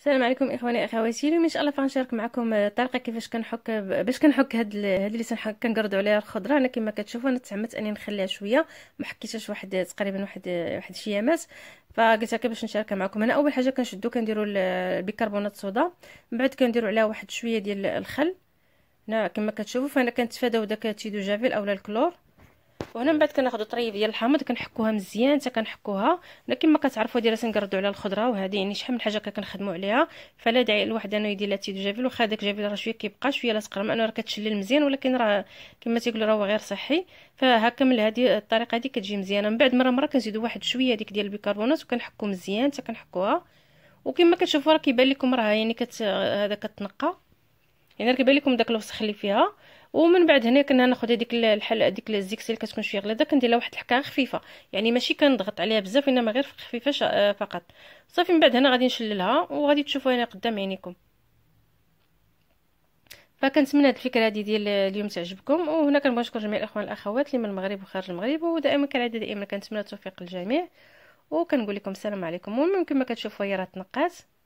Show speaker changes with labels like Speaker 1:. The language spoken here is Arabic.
Speaker 1: السلام عليكم اخواني اخواتي اليوم ان شاء الله غنشارك معكم الطريقه كيفاش كنحك باش كنحك هاد هاد اللي كنقردوا عليها الخضره انا كما كتشوفوا انا تعمدت اني نخليها شويه ما حكيتهاش واحد تقريبا واحد واحد الشيامات فقلت لك باش نشاركها معكم انا اول حاجه كنشدو كنديروا البيكربونات الصودا من بعد كنديروا عليها واحد شويه ديال الخل هنا كما كتشوفوا فانا كنتفاداو داك تيدو جافيل اولا الكلور وهنا من بعد كناخذوا طريف ديال الحامض كنحكوها مزيان حتى كنحكوها انا كما كتعرفوا ديرا تنقردوا على الخضره وهذه يعني شحال من حاجه كنخدموا عليها فلا داعي الواحد انه يدير لا دو جافيل واخا داك جافيل راه شويه كيبقى شويه لا مع انه راه كتشلل مزيان ولكن راه كما تيقولوا راه غير صحي فهكا من هذه الطريقه هذه كتجي مزيانه من بعد مره مره كنزيدوا واحد شويه ديك ديال البيكربونات وكنحكو مزيان حتى كنحكوها وكما كتشوفوا راه كيبان لكم راه يعني كت هذا كتنقى يعني ركبي لكم داك الوسخ اللي فيها ومن بعد هنا كنا ناخذ هذيك الحل ديك الزيكسيل كتكون شويه غليظه كندير لها واحد الحكايه خفيفه يعني ماشي كنضغط عليها بزاف انما غير خفيفه آه، فقط صافي من بعد هنا غادي نشللها وغادي تشوفوها هنا قدام عينيكم فكنتمنى هاد الفكره هادي ديال اليوم تعجبكم وهنا كنبغي نشكر جميع الاخوان الاخوات اللي من المغرب وخارج المغرب ودائما كالعاده دائما كنتمنى التوفيق للجميع وكنقول لكم السلام عليكم المهم كما كتشوفوا هي راه تنقات